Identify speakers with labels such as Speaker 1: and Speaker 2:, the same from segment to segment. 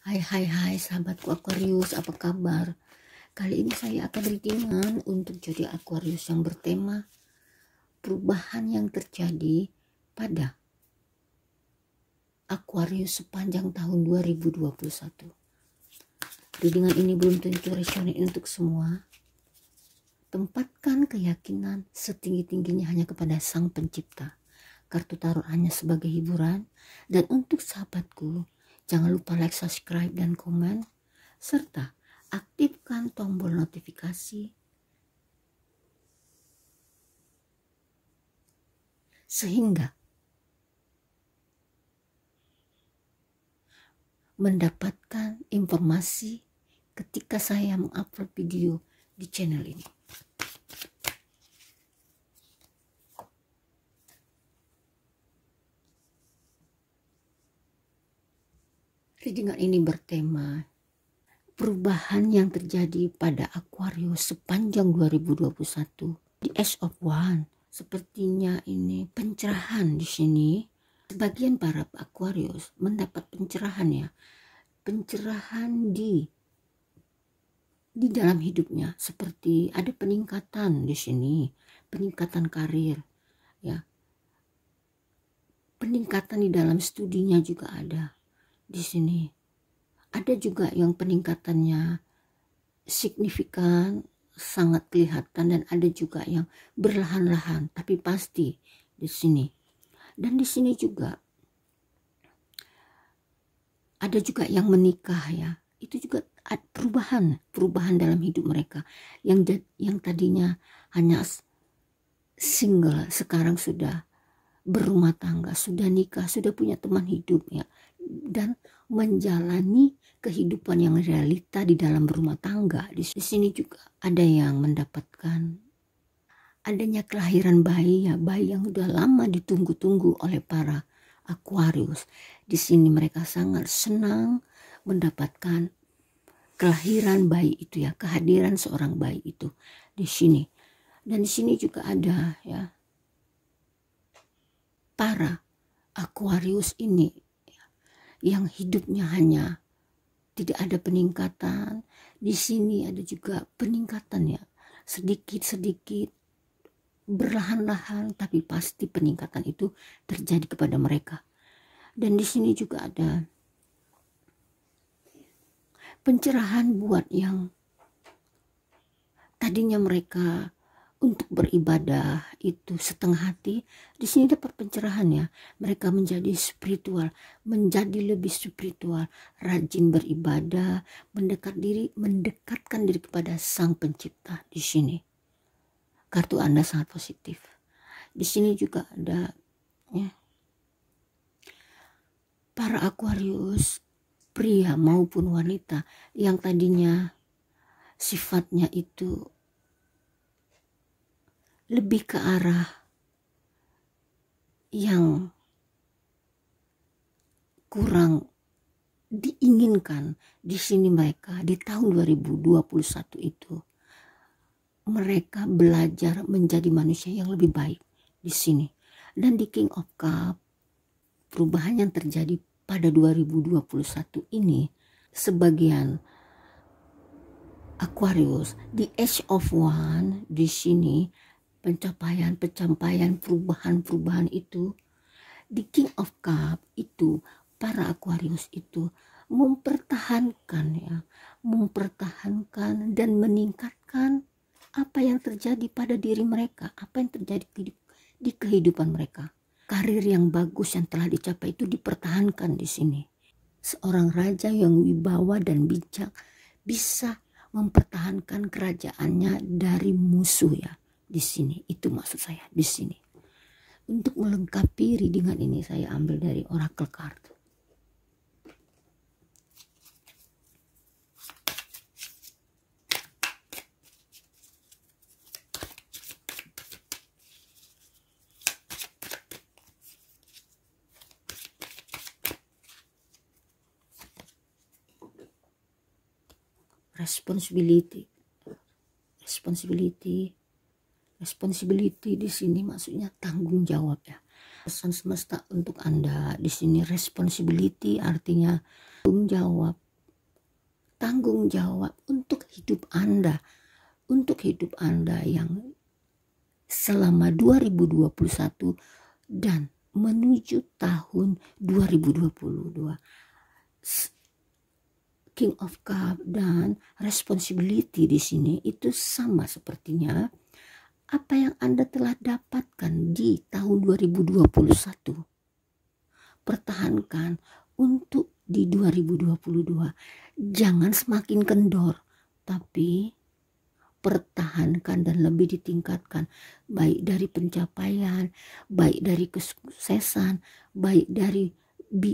Speaker 1: Hai hai hai sahabatku Aquarius apa kabar Kali ini saya akan readingan untuk jadi Aquarius yang bertema Perubahan yang terjadi pada Aquarius sepanjang tahun 2021 Readingan ini belum tentu resonate untuk semua Tempatkan keyakinan setinggi-tingginya hanya kepada sang pencipta Kartu tarot hanya sebagai hiburan Dan untuk sahabatku Jangan lupa like, subscribe, dan komen. Serta aktifkan tombol notifikasi. Sehingga mendapatkan informasi ketika saya mengupload video di channel ini. Readingan ini bertema perubahan yang terjadi pada Aquarius sepanjang 2021 di Age of One. Sepertinya ini pencerahan di sini. Sebagian para Aquarius mendapat pencerahan ya. Pencerahan di di dalam hidupnya seperti ada peningkatan di sini, peningkatan karir ya. Peningkatan di dalam studinya juga ada di sini. Ada juga yang peningkatannya signifikan, sangat kelihatan dan ada juga yang berlahan-lahan tapi pasti di sini. Dan di sini juga ada juga yang menikah ya. Itu juga perubahan, perubahan dalam hidup mereka yang yang tadinya hanya single sekarang sudah berumah tangga, sudah nikah, sudah punya teman hidup ya dan menjalani kehidupan yang realita di dalam rumah tangga. Di sini juga ada yang mendapatkan adanya kelahiran bayi ya, bayi yang sudah lama ditunggu-tunggu oleh para Aquarius. Di sini mereka sangat senang mendapatkan kelahiran bayi itu ya, kehadiran seorang bayi itu di sini. Dan di sini juga ada ya para Aquarius ini yang hidupnya hanya tidak ada peningkatan. Di sini ada juga peningkatan ya, sedikit-sedikit, berlahan-lahan, tapi pasti peningkatan itu terjadi kepada mereka. Dan di sini juga ada pencerahan buat yang tadinya mereka untuk beribadah itu setengah hati, di sini dapat pencerahan ya. Mereka menjadi spiritual, menjadi lebih spiritual, rajin beribadah, mendekat diri, mendekatkan diri kepada Sang Pencipta di sini. Kartu Anda sangat positif. Di sini juga ada ya. Para Aquarius, pria maupun wanita yang tadinya sifatnya itu lebih ke arah yang kurang diinginkan di sini mereka di tahun 2021 itu mereka belajar menjadi manusia yang lebih baik di sini dan di King of Cup perubahan yang terjadi pada 2021 ini sebagian Aquarius di Age of One di sini pencapaian-pencapaian perubahan-perubahan itu di King of Cup itu para Aquarius itu mempertahankan ya mempertahankan dan meningkatkan apa yang terjadi pada diri mereka apa yang terjadi di kehidupan mereka karir yang bagus yang telah dicapai itu dipertahankan di sini seorang raja yang wibawa dan bijak bisa mempertahankan kerajaannya dari musuh ya di sini itu maksud saya di sini untuk melengkapi readingan ini saya ambil dari oracle card responsibility responsibility responsibility di sini maksudnya tanggung jawab ya pesan semesta untuk anda di sini responsibility artinya tanggung jawab tanggung jawab untuk hidup anda untuk hidup anda yang selama 2021 dan menuju tahun 2022 King of Cup dan responsibility di sini itu sama sepertinya apa yang Anda telah dapatkan di tahun 2021. Pertahankan untuk di 2022. Jangan semakin kendor, tapi pertahankan dan lebih ditingkatkan baik dari pencapaian, baik dari kesuksesan, baik dari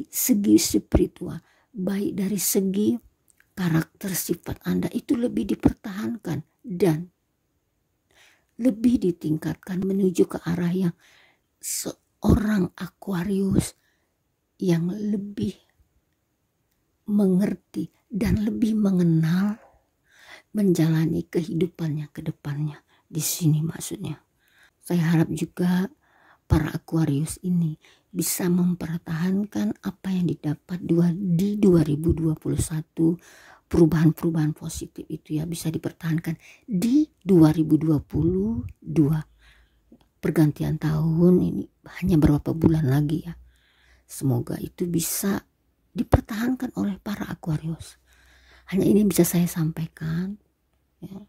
Speaker 1: segi spiritual, baik dari segi karakter sifat Anda itu lebih dipertahankan dan lebih ditingkatkan menuju ke arah yang seorang Aquarius yang lebih mengerti dan lebih mengenal menjalani kehidupannya ke depannya di sini maksudnya. Saya harap juga para Aquarius ini bisa mempertahankan apa yang didapat di 2021 perubahan-perubahan positif itu ya bisa dipertahankan di 2022 pergantian tahun ini hanya berapa bulan lagi ya semoga itu bisa dipertahankan oleh para Aquarius hanya ini bisa saya sampaikan ya.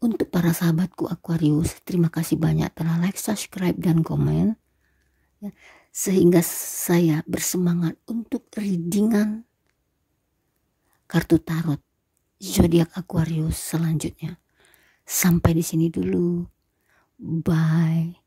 Speaker 1: Untuk para sahabatku Aquarius, terima kasih banyak telah like, subscribe, dan komen. Ya, sehingga saya bersemangat untuk readingan kartu tarot zodiak Aquarius selanjutnya. Sampai di sini dulu. Bye.